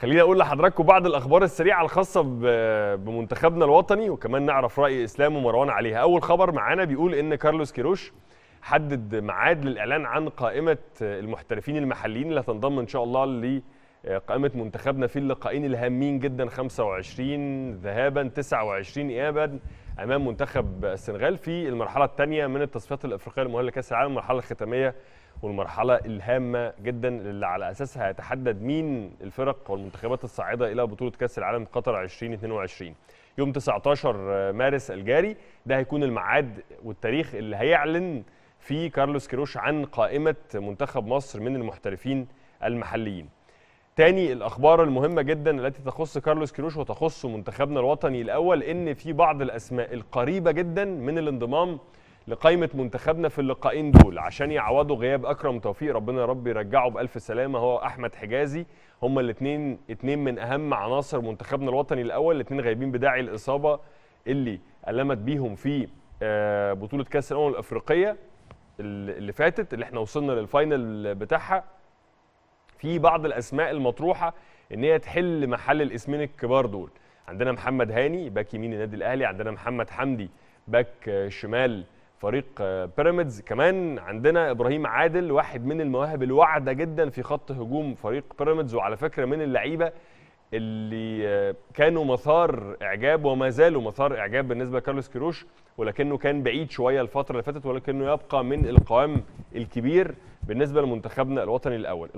خليني اقول لحضراتكم بعض الاخبار السريعه الخاصه بمنتخبنا الوطني وكمان نعرف راي اسلام ومروان عليها اول خبر معانا بيقول ان كارلوس كيروش حدد ميعاد للاعلان عن قائمه المحترفين المحليين اللي هتنضم ان شاء الله لقائمه منتخبنا في اللقاءين الهامين جدا 25 ذهابا 29 ايابا امام منتخب السنغال في المرحله الثانيه من التصفيات الافريقيه المؤهله لكاس العالم المرحله الختاميه والمرحله الهامه جدا اللي على اساسها هيتحدد مين الفرق والمنتخبات الصاعده الى بطوله كاس العالم قطر 2022 يوم 19 مارس الجاري ده هيكون الميعاد والتاريخ اللي هيعلن فيه كارلوس كيروش عن قائمه منتخب مصر من المحترفين المحليين تاني الاخبار المهمه جدا التي تخص كارلوس كيروش وتخص منتخبنا الوطني الاول ان في بعض الاسماء القريبه جدا من الانضمام لقائمه منتخبنا في اللقاءين دول عشان يعوضوا غياب اكرم توفيق ربنا يا رب يرجعه بالف سلامه هو احمد حجازي هما الاثنين اثنين من اهم عناصر منتخبنا الوطني الاول الاثنين غايبين بداعي الاصابه اللي المت بيهم في آه، بطوله كاس الامم الافريقيه اللي فاتت اللي احنا وصلنا للفاينل بتاعها في بعض الاسماء المطروحه ان هي تحل محل الاسمين الكبار دول عندنا محمد هاني باك يمين النادي الاهلي عندنا محمد حمدي باك شمال فريق بيراميدز كمان عندنا ابراهيم عادل واحد من المواهب الواعده جدا في خط هجوم فريق بيراميدز وعلى فكره من اللعيبه اللي كانوا مثار اعجاب وما زالوا مثار اعجاب بالنسبه لكارلوس كيروش ولكنه كان بعيد شويه الفتره اللي فاتت ولكنه يبقى من القوام الكبير بالنسبه لمنتخبنا الوطني الاول